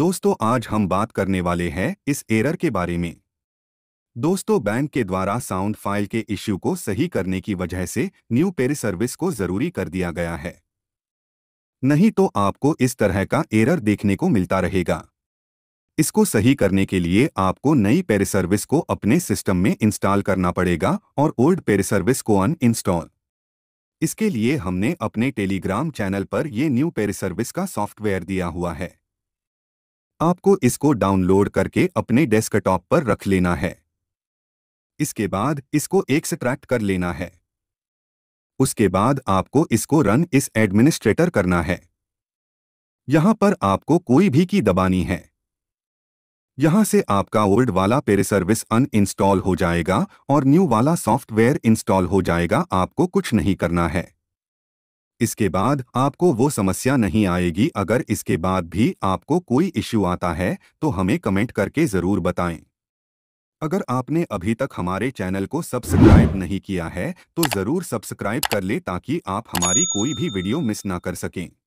दोस्तों आज हम बात करने वाले हैं इस एरर के बारे में दोस्तों बैंक के द्वारा साउंड फाइल के इश्यू को सही करने की वजह से न्यू पेरी सर्विस को जरूरी कर दिया गया है नहीं तो आपको इस तरह का एरर देखने को मिलता रहेगा इसको सही करने के लिए आपको नई पेरी सर्विस को अपने सिस्टम में इंस्टॉल करना पड़ेगा और ओल्ड पेरी सर्विस को अन इंस्टॉल इसके लिए हमने अपने टेलीग्राम चैनल पर यह न्यू पेरी सर्विस का सॉफ्टवेयर दिया हुआ है आपको इसको डाउनलोड करके अपने डेस्कटॉप पर रख लेना है इसके बाद इसको एक्सट्रैक्ट कर लेना है उसके बाद आपको इसको रन इस एडमिनिस्ट्रेटर करना है यहां पर आपको कोई भी की दबानी है यहां से आपका ओल्ड वाला पेरे सर्विस अन इंस्टॉल हो जाएगा और न्यू वाला सॉफ्टवेयर इंस्टॉल हो जाएगा आपको कुछ नहीं करना है इसके बाद आपको वो समस्या नहीं आएगी अगर इसके बाद भी आपको कोई इश्यू आता है तो हमें कमेंट करके ज़रूर बताएं अगर आपने अभी तक हमारे चैनल को सब्सक्राइब नहीं किया है तो ज़रूर सब्सक्राइब कर ले ताकि आप हमारी कोई भी वीडियो मिस ना कर सकें